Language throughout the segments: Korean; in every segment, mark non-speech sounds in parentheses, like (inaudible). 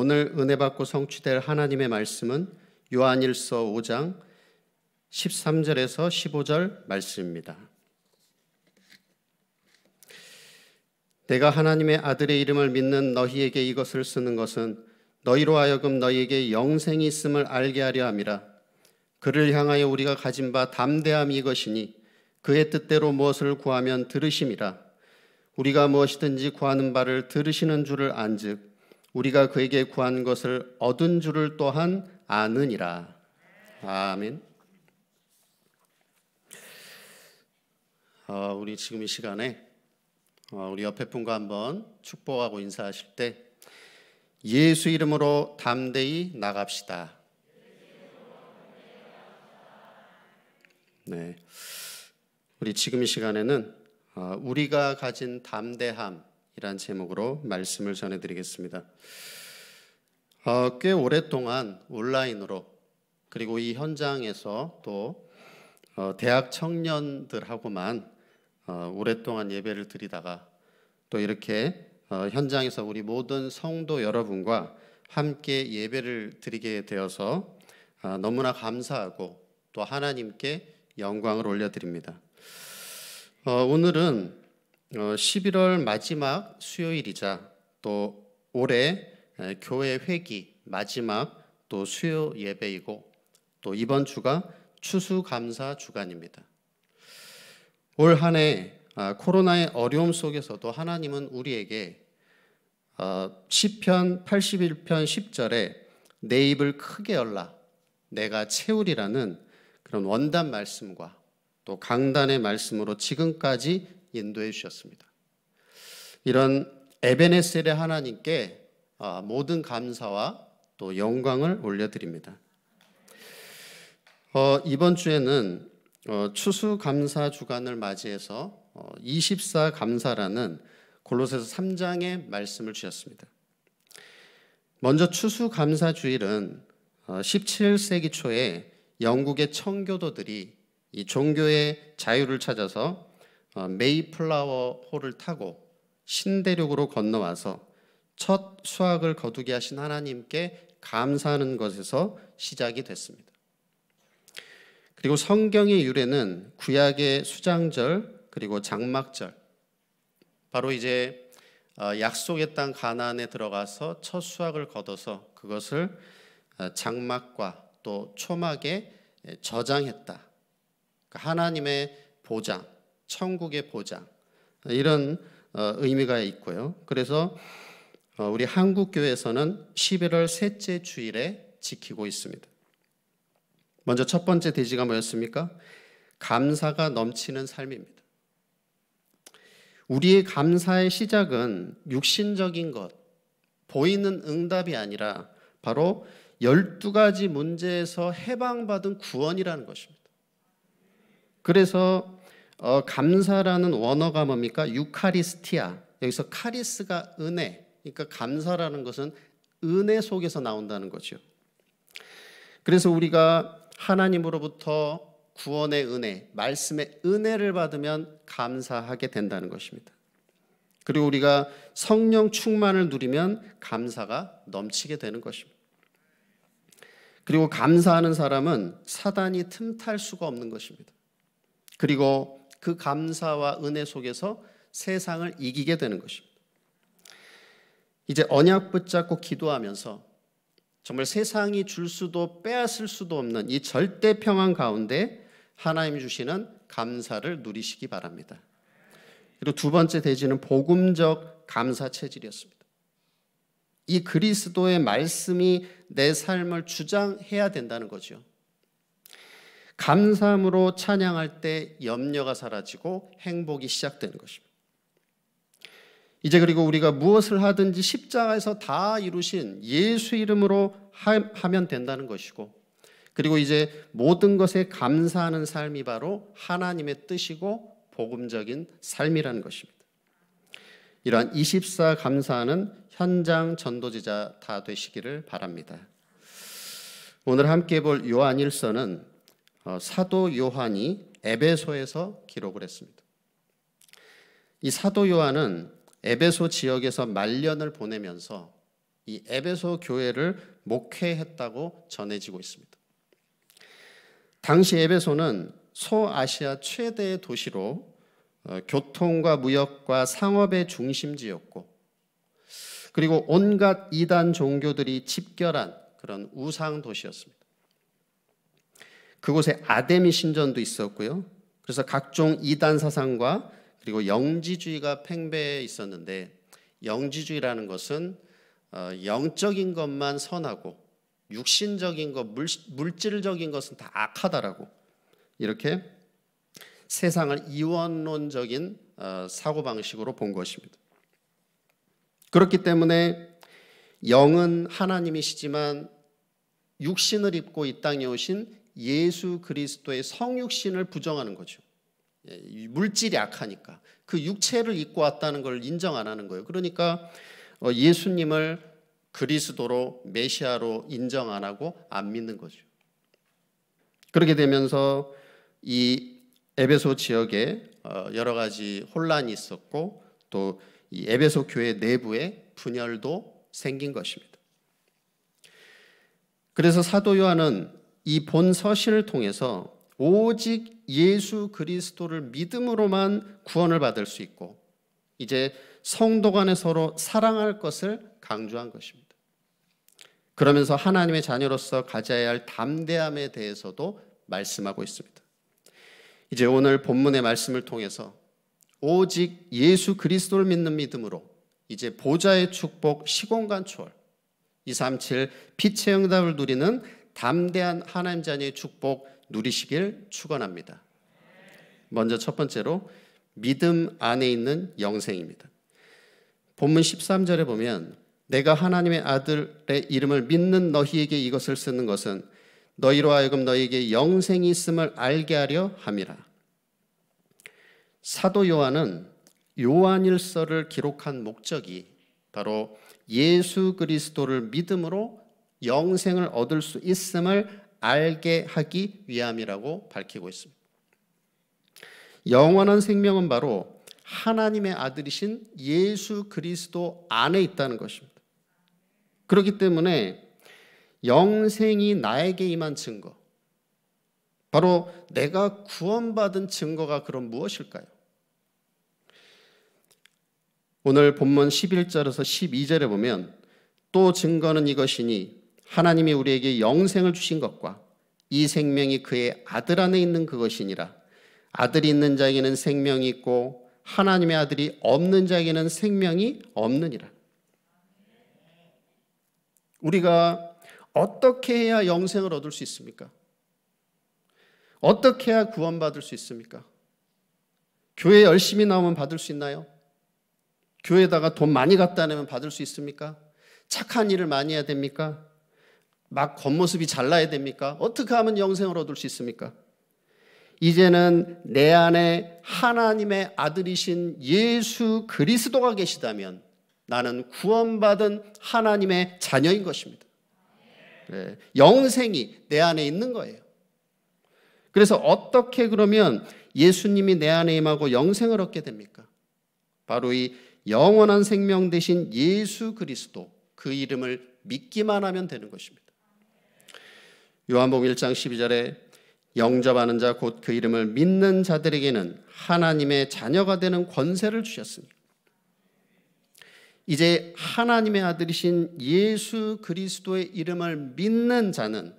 오늘 은혜 받고 성취될 하나님의 말씀은 요한일서 5장 13절에서 15절 말씀입니다. 내가 하나님의 아들의 이름을 믿는 너희에게 이것을 쓰는 것은 너희로 하여금 너희에게 영생이 있음을 알게 하려 함이라. 그를 향하여 우리가 가진 바 담대함이 이것이니 그의 뜻대로 무엇을 구하면 들으심이라. 우리가 무엇이든지 구하는 바를 들으시는 줄을 안즉 우리가 그에게 구한 것을 얻은 줄을 또한 아느니라. 아멘. 어, 우리 지금 이 시간에 어, 우리 옆에 분과 한번 축복하고 인사하실 때 예수 이름으로 담대히 나갑시다. 네, 우리 지금 이 시간에는 어, 우리가 가진 담대함 이란 제목으로 말씀을 전해드리겠습니다. 어, 꽤 오랫동안 온라인으로 그리고 이 현장에서 또 어, 대학 청년들하고만 어, 오랫동안 예배를 드리다가 또 이렇게 어, 현장에서 우리 모든 성도 여러분과 함께 예배를 드리게 되어서 아, 너무나 감사하고 또 하나님께 영광을 올려드립니다. 어, 오늘은 11월 어, 마지막 수요일이자 또 올해 교회 회기 마지막 또 수요 예배이고 또 이번 주가 추수감사 주간입니다. 올한해 아, 코로나의 어려움 속에서도 하나님은 우리에게 어, 시편 81편 10절에 내 입을 크게 열라 내가 채우리라는 그런 원단 말씀과 또 강단의 말씀으로 지금까지 인도해 주셨습니다. 이런 에베네셀의 하나님께 어, 모든 감사와 또 영광을 올려드립니다. 어, 이번 주에는 어, 추수감사 주간을 맞이해서 어, 24감사라는 골로새서 3장의 말씀을 주셨습니다. 먼저 추수감사 주일은 17세기 어, 초에 영국의 청교도들이 이 종교의 자유를 찾아서 어, 메이플라워 호를 타고 신대륙으로 건너와서 첫 수확을 거두게 하신 하나님께 감사하는 것에서 시작이 됐습니다. 그리고 성경의 유래는 구약의 수장절 그리고 장막절 바로 이제 어, 약속의 땅 가나안에 들어가서 첫 수확을 거둬서 그것을 어, 장막과 또 초막에 저장했다. 그러니까 하나님의 보장 천국의 보장 이런 어, 의미가 있고요. 그래서 어, 우리 한국 교회에서는 11월 셋째 주일에 지키고 있습니다. 먼저 첫 번째 대지가 뭐였습니까? 감사가 넘치는 삶입니다. 우리의 감사의 시작은 육신적인 것, 보이는 응답이 아니라 바로 12가지 문제에서 해방받은 구원이라는 것입니다. 그래서 어, 감사라는 원어가 뭡니까? 유카리스티아. 여기서 카리스가 은혜. 그러니까 감사라는 것은 은혜 속에서 나온다는 거죠. 그래서 우리가 하나님으로부터 구원의 은혜, 말씀의 은혜를 받으면 감사하게 된다는 것입니다. 그리고 우리가 성령 충만을 누리면 감사가 넘치게 되는 것입니다. 그리고 감사하는 사람은 사단이 틈탈 수가 없는 것입니다. 그리고 그 감사와 은혜 속에서 세상을 이기게 되는 것입니다. 이제 언약 붙잡고 기도하면서 정말 세상이 줄 수도 빼앗을 수도 없는 이 절대 평안 가운데 하나님 주시는 감사를 누리시기 바랍니다. 그리고 두 번째 대지는 복음적 감사 체질이었습니다. 이 그리스도의 말씀이 내 삶을 주장해야 된다는 거죠. 감사함으로 찬양할 때 염려가 사라지고 행복이 시작되는 것입니다. 이제 그리고 우리가 무엇을 하든지 십자가에서 다 이루신 예수 이름으로 하면 된다는 것이고 그리고 이제 모든 것에 감사하는 삶이 바로 하나님의 뜻이고 복음적인 삶이라는 것입니다. 이러한 24 감사는 현장 전도지자 다 되시기를 바랍니다. 오늘 함께 볼 요한일서는 어, 사도 요한이 에베소에서 기록을 했습니다. 이 사도 요한은 에베소 지역에서 말년을 보내면서 이 에베소 교회를 목회했다고 전해지고 있습니다. 당시 에베소는 소아시아 최대의 도시로 어, 교통과 무역과 상업의 중심지였고 그리고 온갖 이단 종교들이 집결한 그런 우상 도시였습니다. 그곳에 아데미 신전도 있었고요. 그래서 각종 이단 사상과 그리고 영지주의가 팽배해 있었는데 영지주의라는 것은 어, 영적인 것만 선하고 육신적인 것, 물질적인 것은 다 악하다라고 이렇게 세상을 이원론적인 어, 사고방식으로 본 것입니다. 그렇기 때문에 영은 하나님이시지만 육신을 입고 이 땅에 오신 예수 그리스도의 성육신을 부정하는 거죠. 예, 물질이 약하니까 그 육체를 입고 왔다는 걸 인정 안 하는 거예요. 그러니까 어, 예수님을 그리스도로 메시아로 인정 안 하고 안 믿는 거죠. 그렇게 되면서 이 에베소 지역에 어, 여러 가지 혼란이 있었고 또 이 에베소 교회 내부에 분열도 생긴 것입니다. 그래서 사도 요한은 이 본서신을 통해서 오직 예수 그리스도를 믿음으로만 구원을 받을 수 있고 이제 성도 간에 서로 사랑할 것을 강조한 것입니다. 그러면서 하나님의 자녀로서 가져야 할 담대함에 대해서도 말씀하고 있습니다. 이제 오늘 본문의 말씀을 통해서 오직 예수 그리스도를 믿는 믿음으로 이제 보좌의 축복 시공간 초월 237 빛의 응답을 누리는 담대한 하나님 자녀의 축복 누리시길 축원합니다. 먼저 첫 번째로 믿음 안에 있는 영생입니다. 본문 13절에 보면 내가 하나님의 아들의 이름을 믿는 너희에게 이것을 쓰는 것은 너희로 하여금 너희에게 영생이 있음을 알게 하려 함이라. 사도 요한은 요한일서를 기록한 목적이 바로 예수 그리스도를 믿음으로 영생을 얻을 수 있음을 알게 하기 위함이라고 밝히고 있습니다. 영원한 생명은 바로 하나님의 아들이신 예수 그리스도 안에 있다는 것입니다. 그렇기 때문에 영생이 나에게 임한 증거, 바로 내가 구원받은 증거가 그럼 무엇일까요? 오늘 본문 11절에서 12절에 보면 또 증거는 이것이니 하나님이 우리에게 영생을 주신 것과 이 생명이 그의 아들 안에 있는 그것이니라. 아들이 있는 자에게는 생명이 있고 하나님의 아들이 없는 자에게는 생명이 없느니라. 우리가 어떻게 해야 영생을 얻을 수 있습니까? 어떻게 해야 구원받을 수 있습니까? 교회 열심히 나오면 받을 수 있나요? 교회에다가 돈 많이 갖다 내면 받을 수 있습니까? 착한 일을 많이 해야 됩니까? 막 겉모습이 잘나야 됩니까? 어떻게 하면 영생을 얻을 수 있습니까? 이제는 내 안에 하나님의 아들이신 예수 그리스도가 계시다면 나는 구원받은 하나님의 자녀인 것입니다. 네, 영생이 내 안에 있는 거예요. 그래서 어떻게 그러면 예수님이 내 안에 임하고 영생을 얻게 됩니까? 바로 이 영원한 생명 대신 예수 그리스도 그 이름을 믿기만 하면 되는 것입니다. 요한복음 1장 12절에 영접하는 자 곧 그 이름을 믿는 자들에게는 하나님의 자녀가 되는 권세를 주셨습니다 이제 하나님의 아들이신 예수 그리스도의 이름을 믿는 자는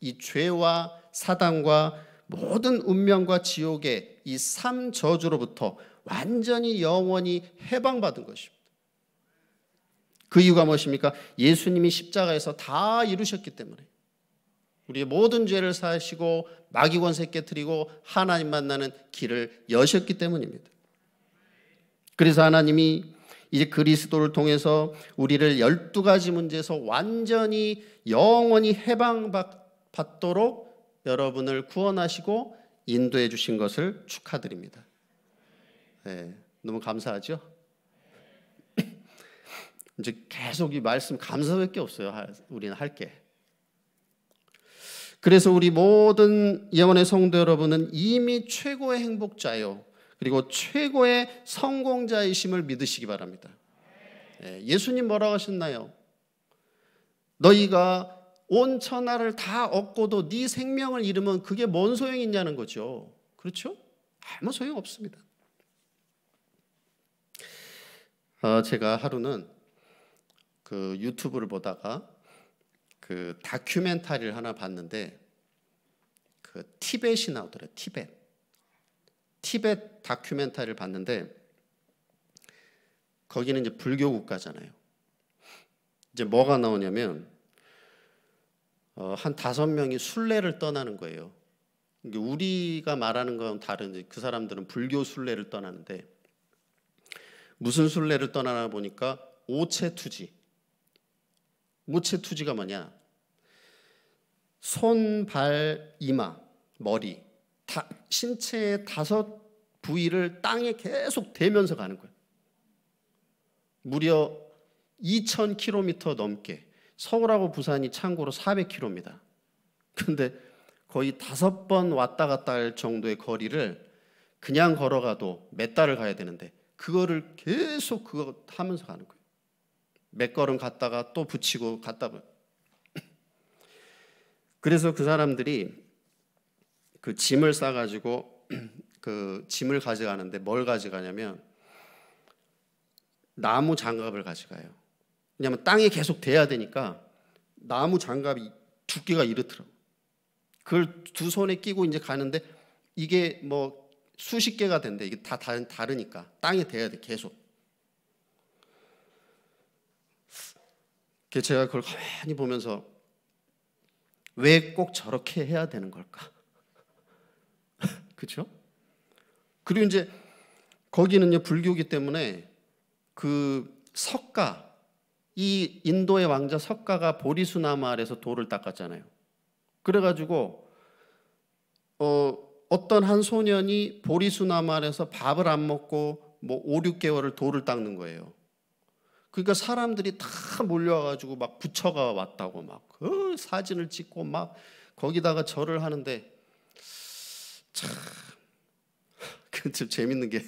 이 죄와 사단과 모든 운명과 지옥의 이 삼 저주로부터 완전히 영원히 해방받은 것입니다. 그 이유가 무엇입니까? 예수님이 십자가에서 다 이루셨기 때문에. 우리의 모든 죄를 사하시고 마귀 권세 깨뜨리고 하나님 만나는 길을 여셨기 때문입니다. 그래서 하나님이 이제 그리스도를 통해서 우리를 열두 가지 문제에서 완전히 영원히 해방받도록 여러분을 구원하시고 인도해 주신 것을 축하드립니다. 네, 너무 감사하죠? (clears throat) 이제 계속 이 말씀 감사밖에 없어요. 우리는 할 게. 그래서 우리 모든 예원의 성도 여러분은 이미 최고의 행복자요. 그리고 최고의 성공자이심을 믿으시기 바랍니다. 예, 예수님 뭐라고 하셨나요? 너희가 온 천하를 다 얻고도 네 생명을 잃으면 그게 뭔 소용이 있냐는 거죠. 그렇죠? 아무 소용 없습니다. 어, 제가 하루는 그 유튜브를 보다가 그 다큐멘터리를 하나 봤는데 그 티벳이 나오더래 티벳 티벳 다큐멘터리를 봤는데 거기는 이제 불교 국가잖아요. 이제 뭐가 나오냐면 어, 한 다섯 명이 순례를 떠나는 거예요. 우리가 말하는 건 다른 그 사람들은 불교 순례를 떠나는데 무슨 순례를 떠나나 보니까 오체투지. 오체투지가 뭐냐? 손, 발, 이마, 머리, 다, 신체의 다섯 부위를 땅에 계속 대면서 가는 거예요. 무려 2,000km 넘게 서울하고 부산이 참고로 400km입니다. 근데 거의 다섯 번 왔다 갔다 할 정도의 거리를 그냥 걸어가도 몇 달을 가야 되는데 그거를 계속 그거 하면서 가는 거예요. 몇 걸음 갔다가 또 붙이고 갔다 보 그래서 그 사람들이 그 짐을 싸가지고 (clears throat) 그 짐을 가져가는데 뭘 가져가냐면 나무 장갑을 가져가요. 왜냐하면 땅에 계속 대야 되니까 나무 장갑이 두께가 이렇더라고. 그걸 두 손에 끼고 이제 가는데 이게 뭐 수십 개가 된대. 이게 다 다른 다르니까 땅에 대야 돼 계속. 제가 그걸 가만히 보면서 왜꼭 저렇게 해야 되는 걸까? (laughs) 그죠 그리고 이제 거기는요 불교기 때문에 그 석가 이 인도의 왕자 석가가 보리수나마 아래서 돌을 닦았잖아요. 그래가지고 어, 어떤 한 소년이 보리수나마 아래서 밥을 안 먹고 뭐 5, 6개월을 돌을 닦는 거예요. 그러니까 사람들이 다 몰려와가지고 막 부처가 왔다고 막 어, 사진을 찍고 막 거기다가 절을 하는데 참 그 참 (laughs) 재밌는 게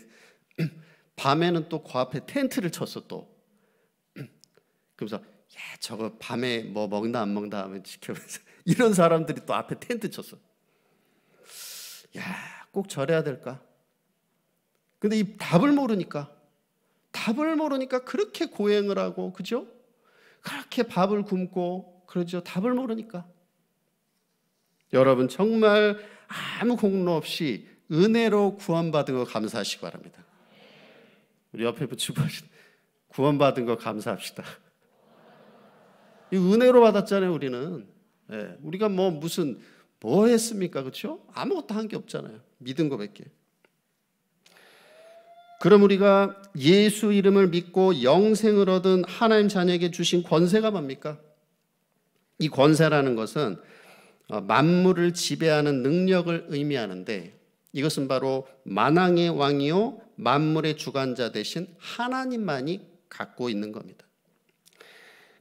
(clears throat) 밤에는 또 그 앞에 텐트를 쳤어 또그러면서야 (clears throat) 저거 밤에 뭐 먹나 안 먹나 하면 지켜보면서 (laughs) 이런 사람들이 또 앞에 텐트 쳤어 야꼭 절해야 될까 근데 이 답을 모르니까 답을 모르니까 그렇게 고행을 하고 그죠? 그렇게 밥을 굶고 그러죠. 답을 모르니까. 여러분 정말 아무 공로 없이 은혜로 구원받은 거 감사하시기 바랍니다. 우리 옆에 붙이고 구원받은 거 감사합시다. 이 은혜로 받았잖아요, 우리는. 예, 우리가 뭐 무슨 뭐 했습니까? 그렇죠? 아무것도 한 게 없잖아요. 믿은 거밖에. 그럼 우리가 예수 이름을 믿고 영생을 얻은 하나님 자녀에게 주신 권세가 뭡니까? 이 권세라는 것은 어, 만물을 지배하는 능력을 의미하는데 이것은 바로 만왕의 왕이요 만물의 주관자 대신 하나님만이 갖고 있는 겁니다.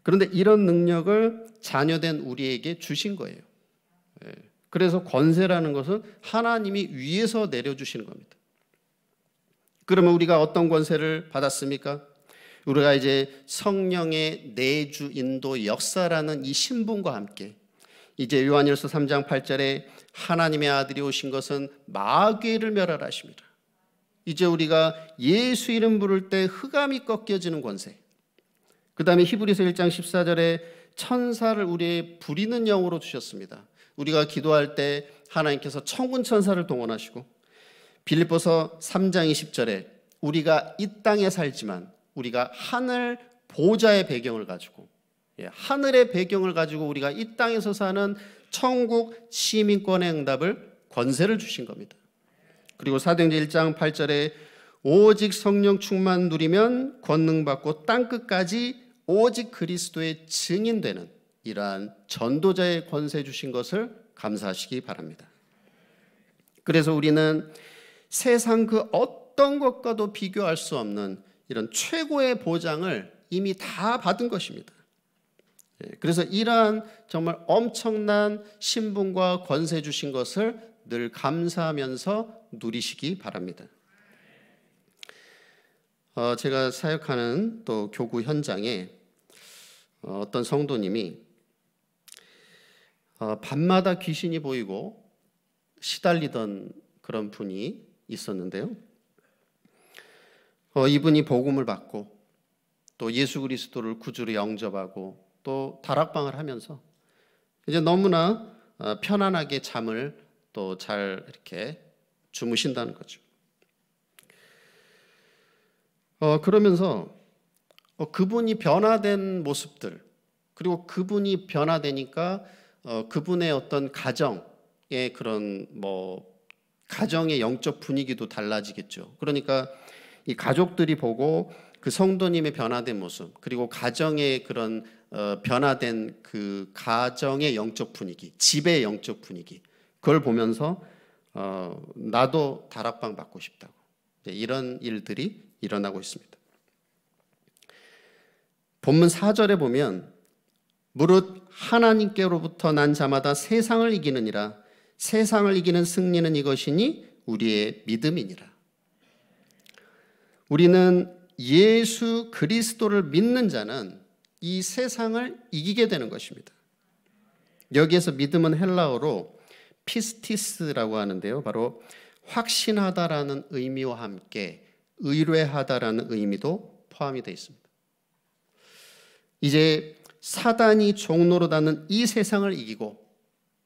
그런데 이런 능력을 자녀된 우리에게 주신 거예요. 예. 그래서 권세라는 것은 하나님이 위에서 내려주시는 겁니다. 그러면 우리가 어떤 권세를 받았습니까? 우리가 이제 성령의 내주 인도 역사라는 이 신분과 함께 이제 요한일서 3장 8절에 하나님의 아들이 오신 것은 마귀를 멸하라십니다. 이제 우리가 예수 이름 부를 때 흑암이 꺾여지는 권세. 그다음에 히브리서 1장 14절에 천사를 우리의 부리는 영으로 주셨습니다. 우리가 기도할 때 하나님께서 천군 천사를 동원하시고 빌립보서 3장 20절에 우리가 이 땅에 살지만 우리가 하늘 보좌의 배경을 가지고 예, 하늘의 배경을 가지고 우리가 이 땅에서 사는 천국 시민권의 응답을 권세를 주신 겁니다. 그리고 사도행전 1장 8절에 오직 성령 충만 누리면 권능 받고 땅 끝까지 오직 그리스도의 증인되는 이러한 전도자의 권세 주신 것을 감사하시기 바랍니다. 그래서 우리는 세상 그 어떤 것과도 비교할 수 없는 이런 최고의 보장을 이미 다 받은 것입니다. 예, 그래서 이러한 정말 엄청난 신분과 권세 주신 것을 늘 감사하면서 누리시기 바랍니다. 어, 제가 사역하는 또 교구 현장에 어, 떤 성도님이 어, 밤마다 귀신이 보이고 시달리던 그런 분이 있었는데요. 어, 이분이 복음을 받고 또 예수 그리스도를 구주로 영접하고 또 다락방을 하면서 이제 너무나 어, 편안하게 잠을 또 잘 이렇게 주무신다는 거죠. 어, 그러면서 어, 그분이 변화된 모습들 그리고 그분이 변화되니까 어, 그분의 어떤 가정의 그런 뭐 가정의 영적 분위기도 달라지겠죠. 그러니까 이 가족들이 보고 그 성도님의 변화된 모습 그리고 가정의 그런 어, 변화된 그 가정의 영적 분위기, 집의 영적 분위기 그걸 보면서 어, 나도 다락방 받고 싶다고 이런 일들이 일어나고 있습니다. 본문 4절에 보면 무릇 하나님께로부터 난 자마다 세상을 이기느니라 세상을 이기는 승리는 이것이니 우리의 믿음이니라. 우리는 예수 그리스도를 믿는 자는 이 세상을 이기게 되는 것입니다. 여기에서 믿음은 헬라어로 피스티스라고 하는데요. 바로 확신하다라는 의미와 함께 의뢰하다라는 의미도 포함이 되어 있습니다. 이제 사단이 종로로 닿는 이 세상을 이기고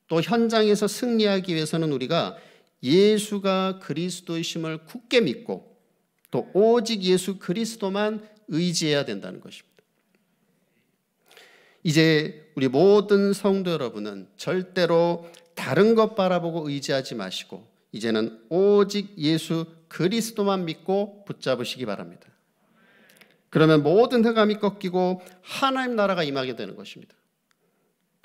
또 현장에서 승리하기 위해서는 우리가 예수가 그리스도이심을 굳게 믿고 또 오직 예수 그리스도만 의지해야 된다는 것입니다. 이제 우리 모든 성도 여러분은 절대로 다른 것 바라보고 의지하지 마시고 이제는 오직 예수 그리스도만 믿고 붙잡으시기 바랍니다. 그러면 모든 흑암이 꺾이고 하나님 나라가 임하게 되는 것입니다.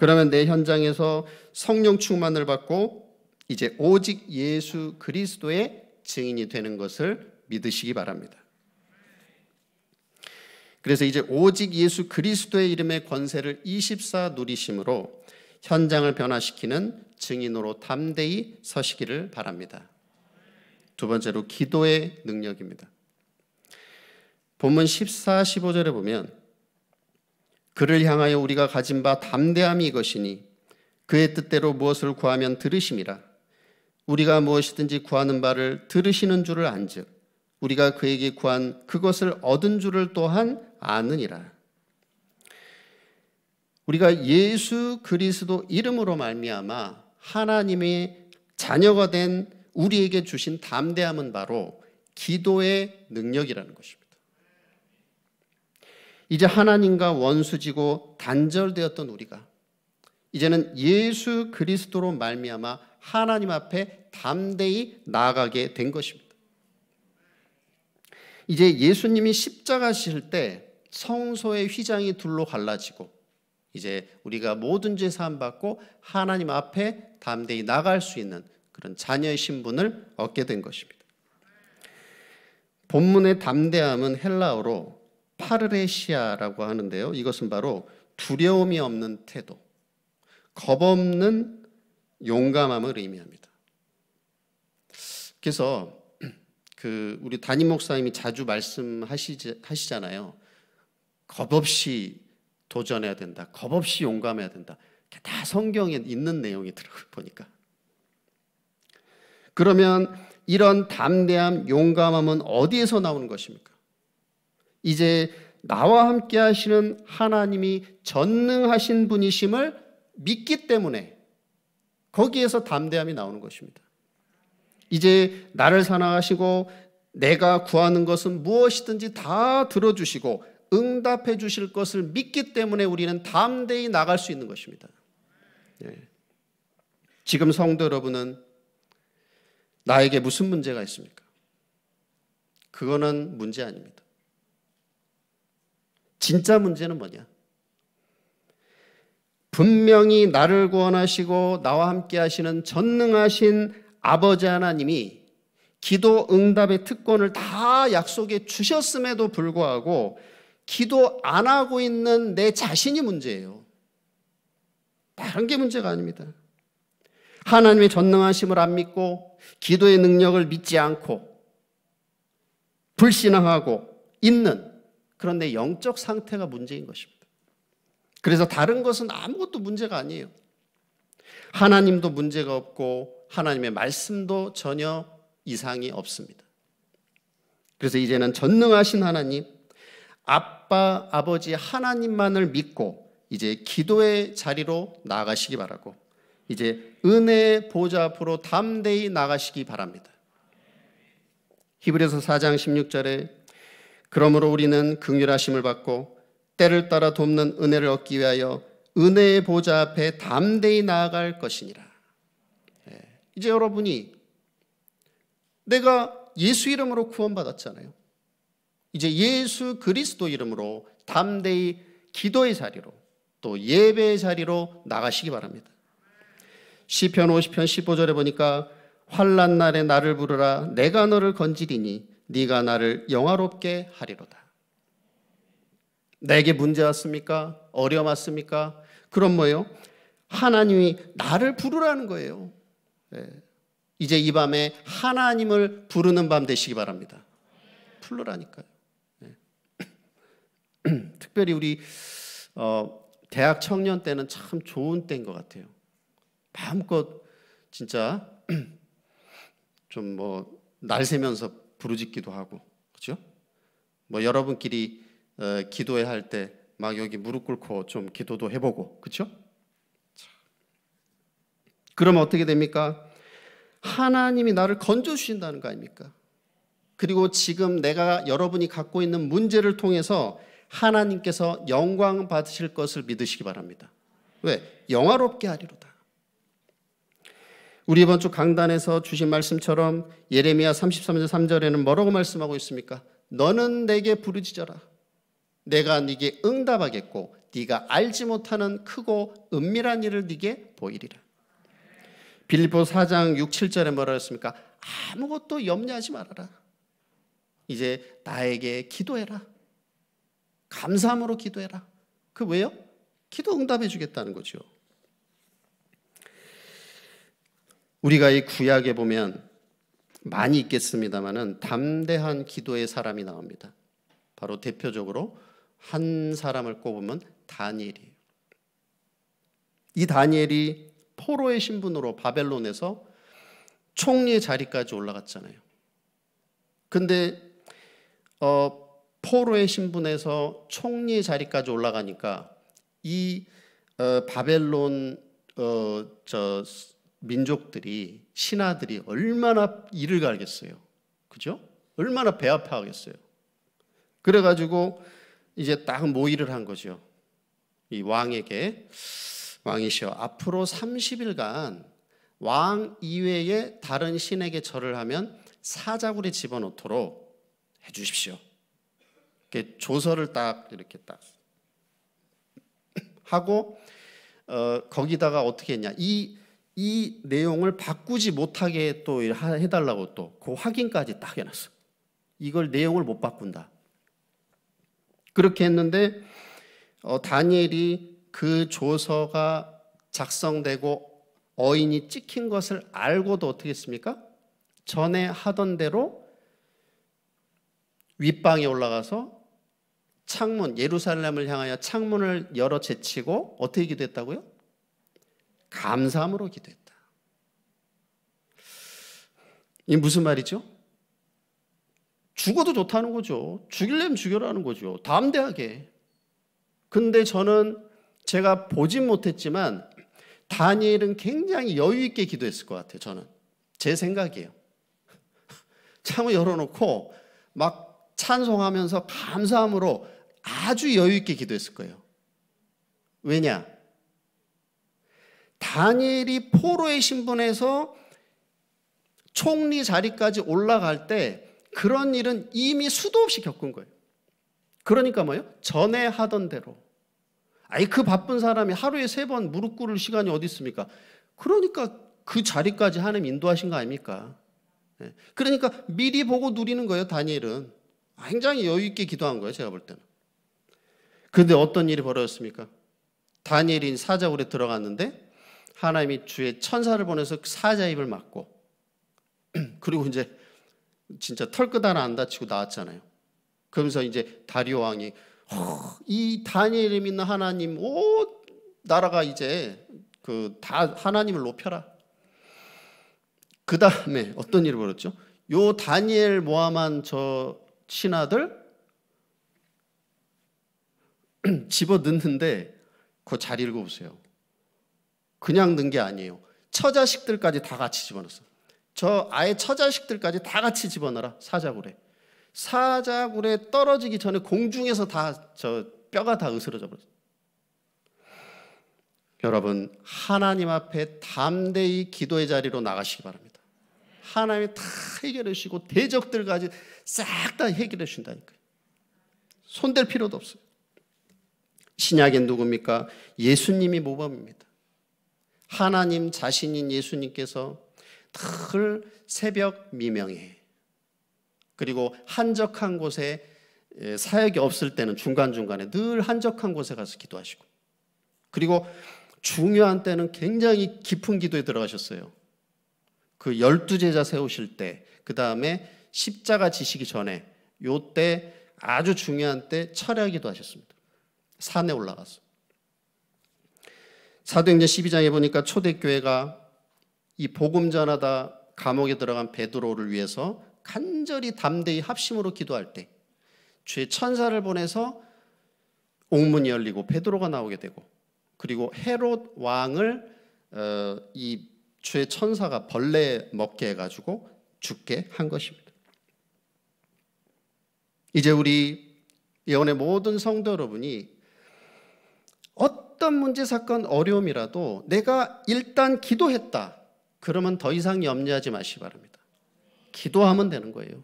그러면 내 현장에서 성령 충만을 받고 이제 오직 예수 그리스도의 증인이 되는 것을 믿으시기 바랍니다. 그래서 이제 오직 예수 그리스도의 이름의 권세를 24 누리심으로 현장을 변화시키는 증인으로 담대히 서시기를 바랍니다. 두 번째로 기도의 능력입니다. 본문 14, 15절에 보면 그를 향하여 우리가 가진 바 담대함이 이것이니 그의 뜻대로 무엇을 구하면 들으심이라 우리가 무엇이든지 구하는 바를 들으시는 줄을 안즉 우리가 그에게 구한 그것을 얻은 줄을 또한 아느니라 우리가 예수 그리스도 이름으로 말미암아 하나님의 자녀가 된 우리에게 주신 담대함은 바로 기도의 능력이라는 것입니다. 이제 하나님과 원수지고 단절되었던 우리가 이제는 예수 그리스도로 말미암아 하나님 앞에 담대히 나아가게 된 것입니다. 이제 예수님이 십자가 실때 성소의 휘장이 둘로 갈라지고 이제 우리가 모든 죄 사함 받고 하나님 앞에 담대히 나갈 수 있는 그런 자녀의 신분을 얻게 된 것입니다. 본문의 담대함은 헬라어로 파르레시아라고 하는데요. 이것은 바로 두려움이 없는 태도, 겁 없는 용감함을 의미합니다. 그래서 (clears throat) 그 우리 담임 목사님이 자주 말씀하시잖아요. 겁 없이 도전해야 된다. 겁 없이 용감해야 된다. 다 성경에 있는 내용이더라고 보니까. 그러면 이런 담대함, 용감함은 어디에서 나오는 것입니까? 이제 나와 함께 하시는 하나님이 전능하신 분이심을 믿기 때문에 거기에서 담대함이 나오는 것입니다. 이제 나를 사랑하시고 내가 구하는 것은 무엇이든지 다 들어주시고 응답해 주실 것을 믿기 때문에 우리는 담대히 나갈 수 있는 것입니다. 예. 지금 성도 여러분은 나에게 무슨 문제가 있습니까? 그거는 문제 아닙니다. 진짜 문제는 뭐냐? 분명히 나를 구원하시고 나와 함께 하시는 전능하신 아버지 하나님이 기도 응답의 특권을 다 약속해 주셨음에도 불구하고 기도 안 하고 있는 내 자신이 문제예요. 다른 게 문제가 아닙니다. 하나님의 전능하심을 안 믿고 기도의 능력을 믿지 않고 불신앙하고 있는 그런 데 영적 상태가 문제인 것입니다. 그래서 다른 것은 아무것도 문제가 아니에요. 하나님도 문제가 없고 하나님의 말씀도 전혀 이상이 없습니다. 그래서 이제는 전능하신 하나님, 아빠, 아버지 하나님만을 믿고 이제 기도의 자리로 나가시기 바라고 이제 은혜의 보좌 앞으로 담대히 나가시기 바랍니다. 히브리서 4장 16절에 그러므로 우리는 긍휼하심을 받고 때를 따라 돕는 은혜를 얻기 위하여 은혜의 보좌 앞에 담대히 나아갈 것이니라. 예. 이제 여러분이 내가 예수 이름으로 구원받았잖아요. 이제 예수 그리스도 이름으로 담대히 기도의 자리로 또 예배의 자리로 나가시기 바랍니다. 시편 50편 15절에 보니까 환란 날에 나를 부르라 내가 너를 건지리니 네가 나를 영화롭게 하리로다. 내게 문제 왔습니까? 어려움 왔습니까? 그럼 뭐요? 하나님이 나를 부르라는 거예요. 네. 이제 이 밤에 하나님을 부르는 밤 되시기 바랍니다. 풀러라니까요. 네. (clears throat) 특별히 우리 어, 대학 청년 때는 참 좋은 때인 것 같아요. 마음껏 진짜 (clears throat) 좀 뭐날 새면서 부르짖기도 하고 그렇죠? 뭐 여러분끼리 어, 기도회 할때 막 여기 무릎 꿇고 좀 기도도 해보고 그렇죠? 그러면 어떻게 됩니까? 하나님이 나를 건져 주신다는 거 아닙니까? 그리고 지금 내가 여러분이 갖고 있는 문제를 통해서 하나님께서 영광 받으실 것을 믿으시기 바랍니다. 왜? 영화롭게 하리로다. 우리 이번 주 강단에서 주신 말씀처럼 예레미야 3 3절 3절에는 뭐라고 말씀하고 있습니까? 너는 내게 부르짖어라. 내가 네게 응답하겠고 네가 알지 못하는 크고 은밀한 일을 네게 보이리라. 빌립보 4장 6, 7절에 뭐라 했습니까? 아무것도 염려하지 말아라. 이제 나에게 기도해라. 감사함으로 기도해라. 그 왜요? 기도 응답해 주겠다는 거죠. 우리가 이 구약에 보면 많이 있겠습니다만은 담대한 기도의 사람이 나옵니다. 바로 대표적으로 한 사람을 꼽으면 다니엘이에요. 이 다니엘이 포로의 신분으로 바벨론에서 총리의 자리까지 올라갔잖아요. 근데 어, 포로의 신분에서 총리의 자리까지 올라가니까 이 어, 바벨론 어, 저 민족들이 신하들이 얼마나 일을 가겠어요 그죠? 얼마나 배아파하겠어요. 그래 가지고 이제 딱 모의를 한 거죠. 이 왕에게 왕이시여 앞으로 30일간 왕 이외의 다른 신에게 절을 하면 사자굴에 집어넣도록 해 주십시오. 이렇게 조서를 딱 이렇게 딱 하고 어, 거기다가 어떻게 했냐 이이 내용을 바꾸지 못하게 또 해달라고 또 그 확인까지 딱 해놨어. 이걸 내용을 못 바꾼다. 그렇게 했는데 어, 다니엘이 그 조서가 작성되고 어인이 찍힌 것을 알고도 어떻게 했습니까? 전에 하던 대로 윗방에 올라가서 창문 예루살렘을 향하여 창문을 열어 제치고 어떻게 기도했다고요? 감사함으로 기도했다. 이 무슨 말이죠? 죽어도 좋다는 거죠. 죽일려면 죽여라는 거죠. 담대하게. 근데 저는 제가 보진 못했지만 다니엘은 굉장히 여유 있게 기도했을 것 같아요. 저는 제 생각이에요. (laughs) 창을 열어놓고 막 찬송하면서 감사함으로 아주 여유 있게 기도했을 거예요. 왜냐? 다니엘이 포로의 신분에서 총리 자리까지 올라갈 때 그런 일은 이미 수도 없이 겪은 거예요. 그러니까 뭐요? 전에 하던 대로. 아이 그 바쁜 사람이 하루에 세 번 무릎 꿇을 시간이 어디 있습니까? 그러니까 그 자리까지 하나님 인도하신 거 아닙니까? 예. 그러니까 미리 보고 누리는 거예요. 다니엘은 굉장히 여유 있게 기도한 거예요. 제가 볼 때는. 그런데 어떤 일이 벌어졌습니까? 다니엘이 사자굴에 들어갔는데 하나님이 주의 천사를 보내서 그 사자 입을 막고 (clears throat) 그리고 이제 진짜 털끝 하나 안 다치고 나왔잖아요. 그러면서 이제 다리오 왕이 어, 이 다니엘 이 믿는 하나님 오 나라가 이제 그 다 하나님을 높여라. 그 다음에 어떤 일이 벌었죠요 다니엘 모함한 저 친아들 집어 넣는데 그잘 읽어보세요. 그냥 넣은 게 아니에요. 처자식들까지 다 같이 집어넣었어. 저 아예 처자식들까지 다 같이 집어넣어라. 사자굴에. 사자굴에 떨어지기 전에 공중에서 다 저 뼈가 다 으스러져 버렸어. 여러분 하나님 앞에 담대히 기도의 자리로 나가시기 바랍니다. 하나님이 다 해결해 주시고 대적들까지 싹 다 해결해 주신다니까요. 손댈 필요도 없어요. 신약엔 누굽니까? 예수님이 모범입니다. 하나님 자신인 예수님께서 늘 새벽 미명에 그리고 한적한 곳에 사역이 없을 때는 중간중간에 늘 한적한 곳에 가서 기도하시고 그리고 중요한 때는 굉장히 깊은 기도에 들어가셨어요. 그 열두 제자 세우실 때, 그 다음에 십자가 지시기 전에, 요 때 아주 중요한 때 철야 기도하셨습니다. 산에 올라가서. 사도행전 12장에 보니까 초대교회가 이 복음 전하다 감옥에 들어간 베드로를 위해서 간절히 담대히 합심으로 기도할 때 주의 천사를 보내서 옥문이 열리고 베드로가 나오게 되고 그리고 헤롯 왕을 어, 이 주의 천사가 벌레 먹게 해가지고 죽게 한 것입니다. 이제 우리 예언의 모든 성도 여러분이 어떤 어떤 문제, 사건, 어려움이라도 내가 일단 기도했다. 그러면 더 이상 염려하지 마시기 바랍니다. 기도하면 되는 거예요.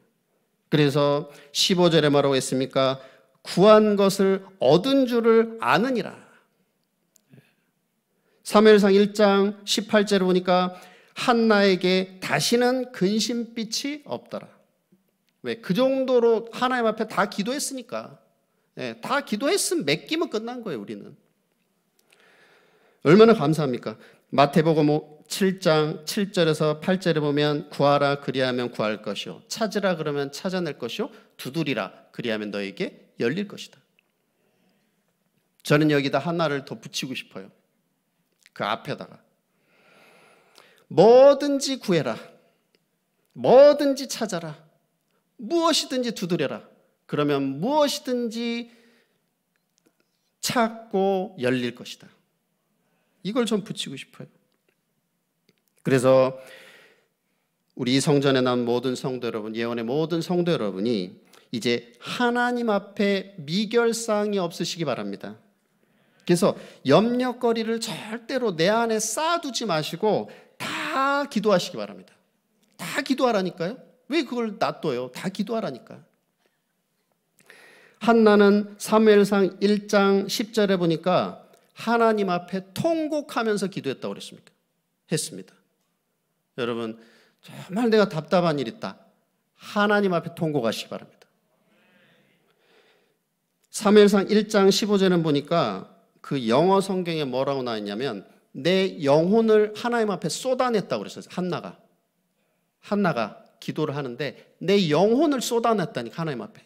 그래서 15절에 말하고 있습니까? 구한 것을 얻은 줄을 아느니라. 3무엘상 1장 1 8절에 보니까 한나에게 다시는 근심빛이 없더라. 왜? 그 정도로 하나님 앞에 다 기도했으니까. 예, 다 기도했으면 맡기면 끝난 거예요, 우리는. 얼마나 감사합니까? 마태복음 7장 7절에서 8절에 보면 구하라 그리하면 구할 것이요 찾으라 그러면 찾아낼 것이요 두드리라 그리하면 너에게 열릴 것이다. 저는 여기다 하나를 더 붙이고 싶어요. 그 앞에다가 뭐든지 구해라. 뭐든지 찾아라. 무엇이든지 두드려라. 그러면 무엇이든지 찾고 열릴 것이다. 이걸 좀 붙이고 싶어요. 그래서 우리 성전에 난 모든 성도 여러분, 예언의 모든 성도 여러분이 이제 하나님 앞에 미결상이 없으시기 바랍니다. 그래서 염려거리를 절대로 내 안에 쌓아두지 마시고 다 기도하시기 바랍니다. 다 기도하라니까요. 왜 그걸 놔둬요? 다 기도하라니까. 한나는 사무엘상 1장 10절에 보니까 하나님 앞에 통곡하면서 기도했다고 그랬습니까? 했습니다. 여러분, 정말 내가 답답한 일 있다. 하나님 앞에 통곡하시기 바랍니다. 사무상 1장 15절은 보니까 그 영어 성경에 뭐라고 나와 냐면내 영혼을 하나님 앞에 쏟아냈다고 그랬어요. 한나가. 한나가 기도를 하는데 내 영혼을 쏟아냈다니까 하나님 앞에.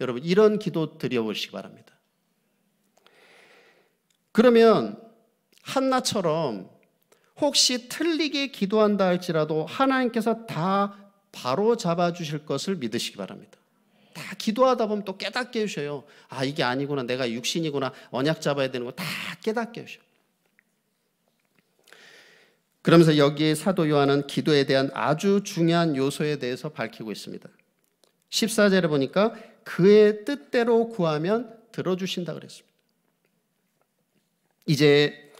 여러분 이런 기도 드려보시기 바랍니다. 그러면 한나처럼 혹시 틀리게 기도한다 할지라도 하나님께서 다 바로 잡아 주실 것을 믿으시기 바랍니다. 다 기도하다 보면 또 깨닫게 해주셔요. 아, 이게 아니구나. 내가 육신이구나. 언약 잡아야 되는 거 다 깨닫게 해주셔. 그러면서 여기에 사도 요한은 기도에 대한 아주 중요한 요소에 대해서 밝히고 있습니다. 14절에 보니까 그의 뜻대로 구하면 들어주신다 그랬습니다. 이제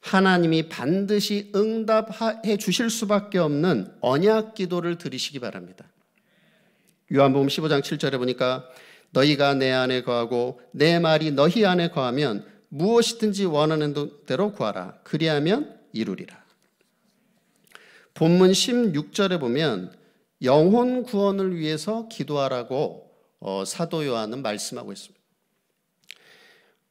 하나님이 반드시 응답해 주실 수밖에 없는 언약 기도를 드리시기 바랍니다. 요한복음 15장 7절에 보니까 너희가 내 안에 거하고 내 말이 너희 안에 거하면 무엇이든지 원하는 대로 구하라. 그리하면 이루리라. 본문 16절에 보면 영혼 구원을 위해서 기도하라고 어, 사도 요한은 말씀하고 있습니다.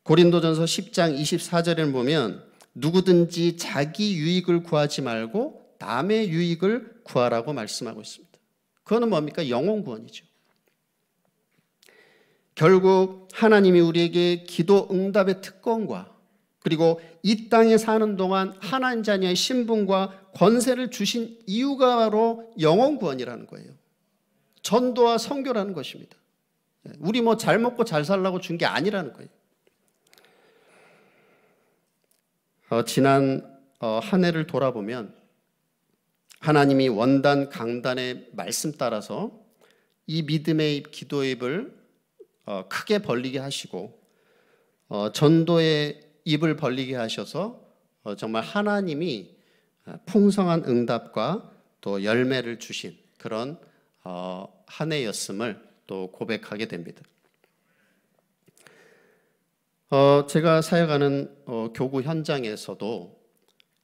고린도전서 10장 2 4절을 보면 누구든지 자기 유익을 구하지 말고 남의 유익을 구하라고 말씀하고 있습니다. 그거는 뭡니까? 영혼 구원이죠. 결국 하나님이 우리에게 기도 응답의 특권과 그리고 이 땅에 사는 동안 하나님 자녀의 신분과 권세를 주신 이유가 바로 영혼 구원이라는 거예요. 전도와 성교라는 것입니다. 우리 뭐 잘 먹고 잘 살라고 준 게 아니라는 거예요. 어, 지난 어, 한 해를 돌아보면 하나님이 원단 강단의 말씀 따라서 이 믿음의 입, 기도의 입을 어, 크게 벌리게 하시고 어, 전도의 입을 벌리게 하셔서 어, 정말 하나님이 어, 풍성한 응답과 또 열매를 주신 그런 어, 한 해였음을 또 고백하게 됩니다. 어, 제가 사역하는 어, 교구 현장에서도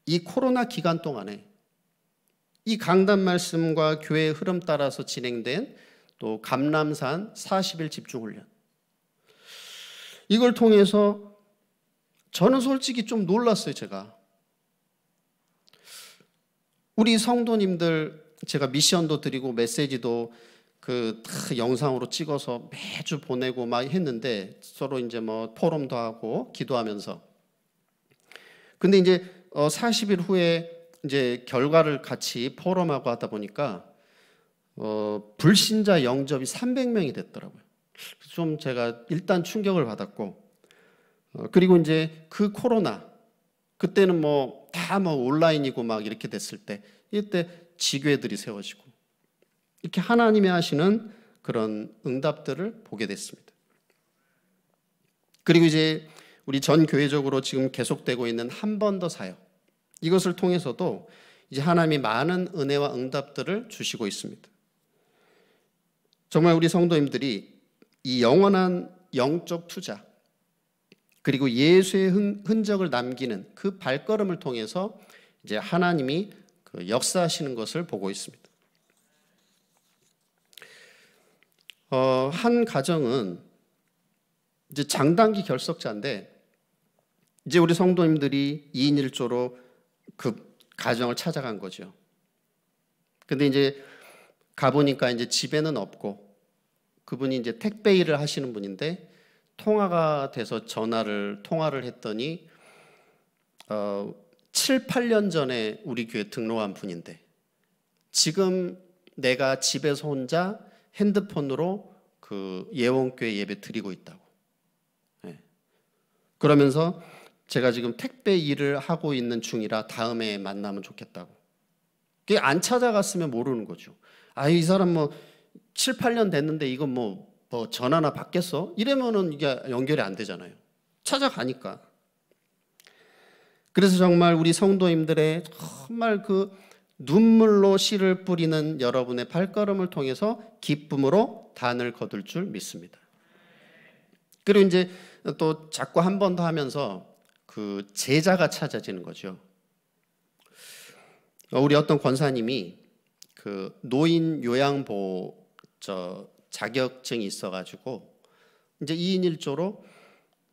이 코로나 기간 동안에 이 강단 말씀과 교회의 흐름 따라서 진행된 또 감람산 40일 집중훈련 이걸 통해서 저는 솔직히 좀 놀랐어요 제가 우리 성도님들 제가 미션도 드리고 메시지도 그다 영상으로 찍어서 매주 보내고 막 했는데 서로 이제 뭐 포럼도 하고 기도하면서 근데 이제 어 40일 후에 이제 결과를 같이 포럼하고 하다 보니까 어 불신자 영접이 300명이 됐더라고요. 좀 제가 일단 충격을 받았고 어 그리고 이제 그 코로나 그때는 뭐 다뭐 뭐 온라인이고 막 이렇게 됐을 때 이때 지교회들이 세워지고 이렇게 하나님이 하시는 그런 응답들을 보게 됐습니다. 그리고 이제 우리 전 교회적으로 지금 계속되고 있는 한 번 더 사역 이것을 통해서도 이제 하나님이 많은 은혜와 응답들을 주시고 있습니다. 정말 우리 성도님들이 이 영원한 영적 투자 그리고 예수의 흔적을 남기는 그 발걸음을 통해서 이제 하나님이 그 역사하시는 것을 보고 있습니다. 어, 한 가정은 이제 장단기 결석자인데 이제 우리 성도님들이 2인 1조로 그 가정을 찾아간 거죠. 근데 이제 가보니까 이제 집에는 없고 그분이 이제 택배 일을 하시는 분인데 통화가 돼서 전화를 통화를 했더니 어, 7, 8년 전에 우리 교회 등록한 분인데 지금 내가 집에서 혼자 핸드폰으로 그 예원교회 예배 드리고 있다고. 네. 그러면서 제가 지금 택배 일을 하고 있는 중이라 다음에 만나면 좋겠다고. 그게 안 찾아갔으면 모르는 거죠. 아, 이 사람 뭐 7, 8년 됐는데 이건 뭐, 뭐 전화나 받겠어? 이러면은 이게 연결이 안 되잖아요. 찾아가니까. 그래서 정말 우리 성도님들의 정말 그 눈물로 씨를 뿌리는 여러분의 발걸음을 통해서 기쁨으로 단을 거둘 줄 믿습니다. 그리고 이제 또 자꾸 한 번 더 하면서 그 제자가 찾아지는 거죠. 우리 어떤 권사님이 그 노인 요양보 저 자격증이 있어가지고 이제 2인 1조로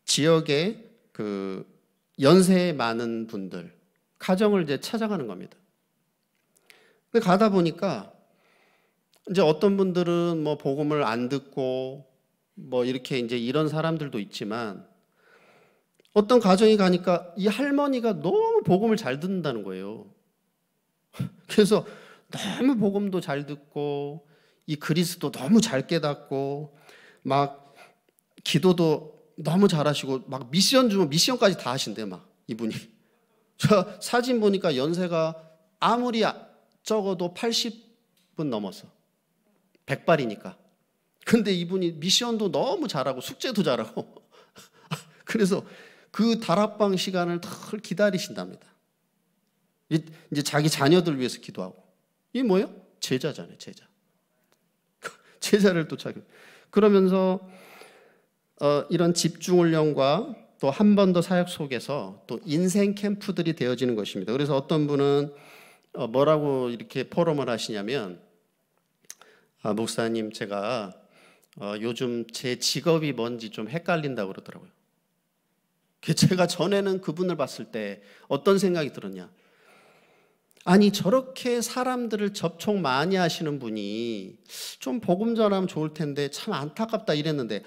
지역에 그 연세 많은 분들 가정을 이제 찾아가는 겁니다. 근데 가다 보니까 이제 어떤 분들은 뭐 복음을 안 듣고 뭐 이렇게 이제 이런 사람들도 있지만 어떤 가정에 가니까 이 할머니가 너무 복음을 잘 듣는다는 거예요. (laughs) 그래서 너무 복음도 잘 듣고 이 그리스도 너무 잘 깨닫고 막 기도도 너무 잘하시고 막 미션 주면 미션까지 다 하신대 막 이분이 (laughs) 저 사진 보니까 연세가 아무리 아 적어도 80분 넘었어. 100발이니까. 근데 이분이 미션도 너무 잘하고 숙제도 잘하고. (laughs) 그래서 그 다락방 시간을 덜 기다리신답니다. 이제 자기 자녀들 위해서 기도하고. 이 뭐예요? 제자잖아요, 제자. (laughs) 제자를 또 자기. 그러면서 어, 이런 집중훈련과 또 한 번 더 사역 속에서 또 인생 캠프들이 되어지는 것입니다. 그래서 어떤 분은 어, 뭐라고 이렇게 포럼을 하시냐면 아, 목사님 제가 어, 요즘 제 직업이 뭔지 좀 헷갈린다고 그러더라고요. 그 제가 전에는 그분을 봤을 때 어떤 생각이 들었냐. 아니 저렇게 사람들을 접촉 많이 하시는 분이 좀 복음 전하면 좋을 텐데 참 안타깝다 이랬는데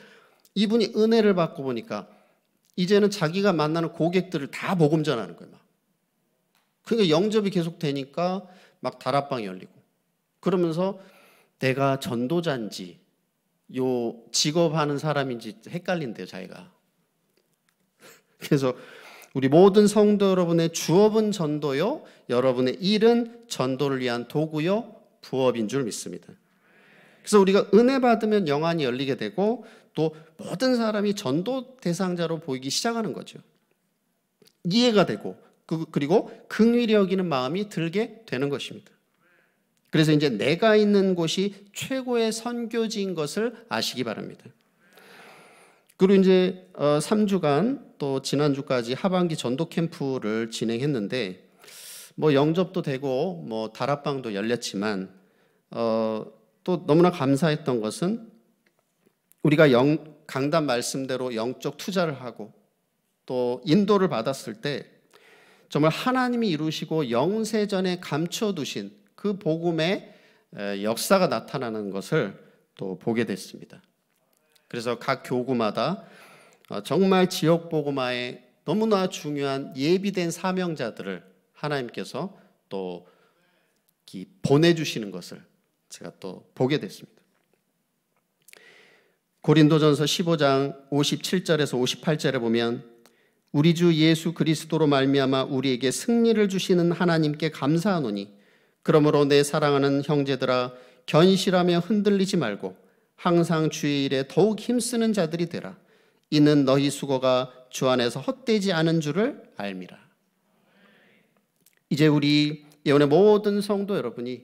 이분이 은혜를 받고 보니까 이제는 자기가 만나는 고객들을 다 복음 전하는 거예요. 그러니까 영접이 계속 되니까 막 다락방 열리고 그러면서 내가 전도자인지 요 직업하는 사람인지 헷갈린대요 자기가. (laughs) 그래서 우리 모든 성도 여러분의 주업은 전도요, 여러분의 일은 전도를 위한 도구요, 부업인 줄 믿습니다. 그래서 우리가 은혜 받으면 영안이 열리게 되고 또 모든 사람이 전도 대상자로 보이기 시작하는 거죠. 이해가 되고 그, 그리고 긍휼히 여기는 마음이 들게 되는 것입니다. 그래서 이제 내가 있는 곳이 최고의 선교지인 것을 아시기 바랍니다. 그리고 이제 3주간 어, 또 지난주까지 하반기 전도 캠프를 진행했는데 뭐 영접도 되고 뭐 다락방도 열렸지만 어또 너무나 감사했던 것은 우리가 영, 강단 말씀대로 영적 투자를 하고 또 인도를 받았을 때 정말 하나님이 이루시고 영세전에 감춰두신 그 복음의 역사가 나타나는 것을 또 보게 됐습니다. 그래서 각 교구마다 어, 정말 지역 복음화에 너무나 중요한 예비된 사명자들을 하나님께서 또 보내주시는 것을 제가 또 보게 됐습니다. 고린도전서 15장 57절에서 58절에 보면 우리 주 예수 그리스도로 말미암아 우리에게 승리를 주시는 하나님께 감사하노니 그러므로 내 사랑하는 형제들아 견실하며 흔들리지 말고 항상 주의 일에 더욱 힘쓰는 자들이 되라 이는 너희 수고가 주 안에서 헛되지 않은 줄을 알미라 이제 우리 예언의 모든 성도 여러분이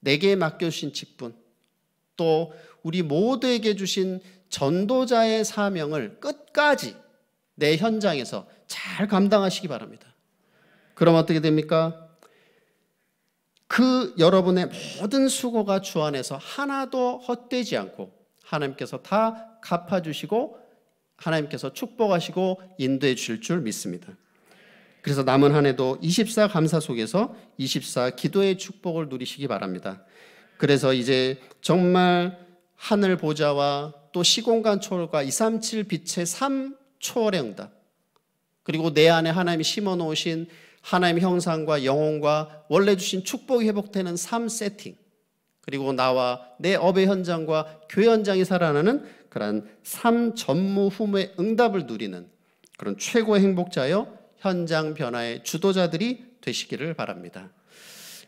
내게 맡겨주신 직분 또 우리 모두에게 주신 전도자의 사명을 끝까지 내 현장에서 잘 감당하시기 바랍니다. 그럼 어떻게 됩니까? 그 여러분의 모든 수고가 주 안에서 하나도 헛되지 않고 하나님께서 다 갚아주시고 하나님께서 축복하시고 인도해 주실 줄 믿습니다. 그래서 남은 한 해도 24 감사 속에서 24 기도의 축복을 누리시기 바랍니다. 그래서 이제 정말 하늘 보좌와 또 시공간 초월과 237 빛의 삶 초월의 응답. 그리고 내 안에 하나님이 심어 놓으신 하나님의 형상과 영혼과 원래 주신 축복이 회복되는 삶 세팅. 그리고 나와 내 업의 현장과 교회 현장이 살아나는 그러한 삶 전무후무의 응답을 누리는 그런 최고의 행복자여 현장 변화의 주도자들이 되시기를 바랍니다.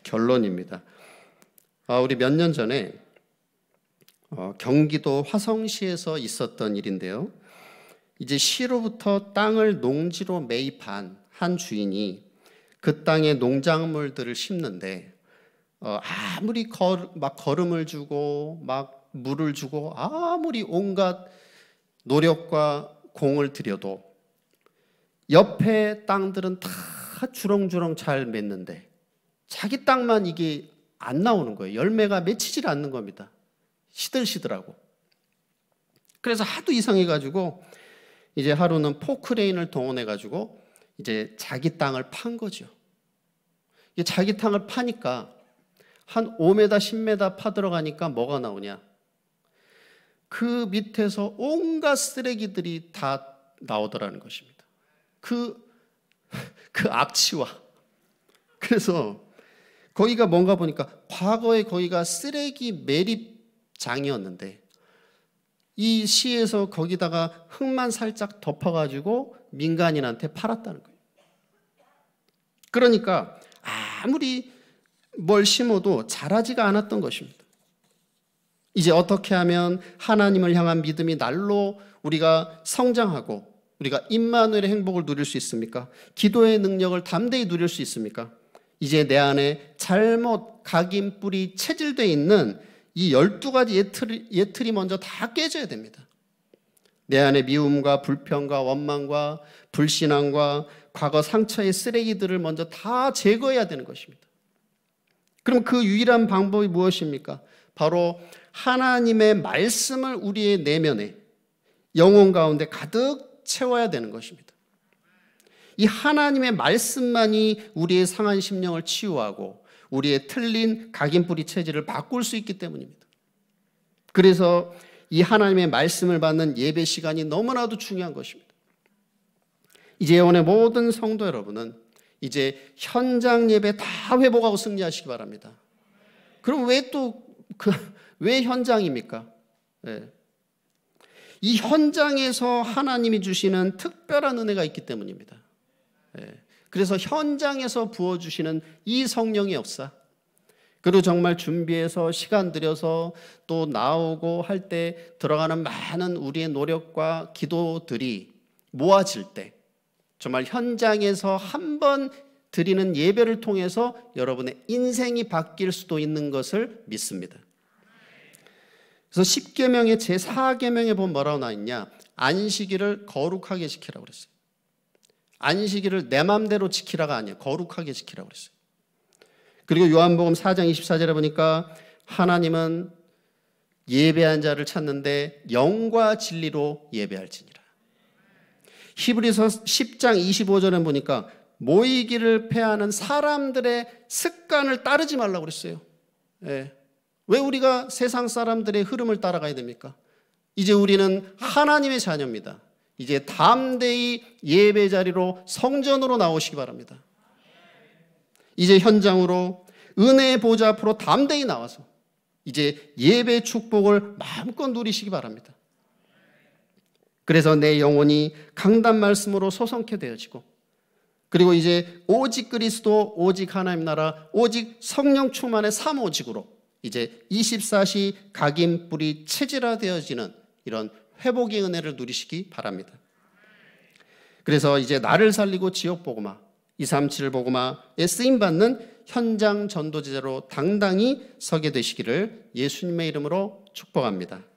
결론입니다. 아, 우리 몇 년 전에 어, 경기도 화성시에서 있었던 일인데요. 이제 시로부터 땅을 농지로 매입한 한 주인이 그 땅에 농작물들을 심는데 어, 아무리 걸, 막 걸음을 주고 막 물을 주고 아무리 온갖 노력과 공을 들여도 옆에 땅들은 다 주렁주렁 잘 맺는데 자기 땅만 이게 안 나오는 거예요. 열매가 맺히질 않는 겁니다. 시들시들하고. 그래서 하도 이상해가지고 이제 하루는 포크레인을 동원해 가지고 이제 자기 땅을 판 거죠. 자기 땅을 파니까 한 5m, 10m 파들어가니까 뭐가 나오냐? 그 밑에서 온갖 쓰레기들이 다 나오더라는 것입니다. 그, (laughs) 그 악취와. 그래서 거기가 뭔가 보니까 과거에 거기가 쓰레기 매립장이었는데 이 시에서 거기다가 흙만 살짝 덮어가지고 민간인한테 팔았다는 거예요. 그러니까 아무리 뭘 심어도 자라지가 않았던 것입니다. 이제 어떻게 하면 하나님을 향한 믿음이 날로 우리가 성장하고 우리가 임마누엘의 행복을 누릴 수 있습니까? 기도의 능력을 담대히 누릴 수 있습니까? 이제 내 안에 잘못 각인 뿌리 체질되어 있는 이 12가지 예틀이, 예틀이 먼저 다 깨져야 됩니다. 내 안에 미움과 불평과 원망과 불신앙과 과거 상처의 쓰레기들을 먼저 다 제거해야 되는 것입니다. 그럼 그 유일한 방법이 무엇입니까? 바로 하나님의 말씀을 우리의 내면에 영혼 가운데 가득 채워야 되는 것입니다. 이 하나님의 말씀만이 우리의 상한 심령을 치유하고 우리의 틀린 각인뿌리 체질을 바꿀 수 있기 때문입니다. 그래서 이 하나님의 말씀을 받는 예배 시간이 너무나도 중요한 것입니다. 이제 예원 모든 성도 여러분은 이제 현장 예배 다 회복하고 승리하시기 바랍니다. 그럼 왜 또 그왜 그, 현장입니까? 네. 이 현장에서 하나님이 주시는 특별한 은혜가 있기 때문입니다. 네. 그래서 현장에서 부어주시는 이 성령의 역사. 그리고 정말 준비해서 시간 들여서 또 나오고 할 때 들어가는 많은 우리의 노력과 기도들이 모아질 때 정말 현장에서 한 번 드리는 예배를 통해서 여러분의 인생이 바뀔 수도 있는 것을 믿습니다. 그래서 10계명의 제4계명에 보면 뭐라고 나 있냐? 안식일을 거룩하게 지키라고 그랬어요. 안식일을 내 맘대로 지키라가 아니에요. 거룩하게 지키라고 그랬어요. 그리고 요한복음 4장 24절에 보니까 하나님은 예배한 자를 찾는데 영과 진리로 예배할지니라. 히브리서 10장 25절에 보니까 모이기를 패하는 사람들의 습관을 따르지 말라고 그랬어요. 예. 왜 우리가 세상 사람들의 흐름을 따라가야 됩니까? 이제 우리는 하나님의 자녀입니다. 이제 담대히 예배 자리로 성전으로 나오시기 바랍니다. 이제 현장으로 은혜 보좌 앞으로 담대히 나와서 이제 예배 축복을 마음껏 누리시기 바랍니다. 그래서 내 영혼이 강단 말씀으로 소성케 되어지고 그리고 이제 오직 그리스도 오직 하나님 나라 오직 성령 충만의 삼오직으로 이제 24시 각인 뿌리 체질화 되어지는 이런 회복의 은혜를 누리시기 바랍니다. 그래서 이제 나를 살리고 지역 복음화, 237 복음화에 쓰임 받는 현장 전도제자로 당당히 서게 되시기를 예수님의 이름으로 축복합니다.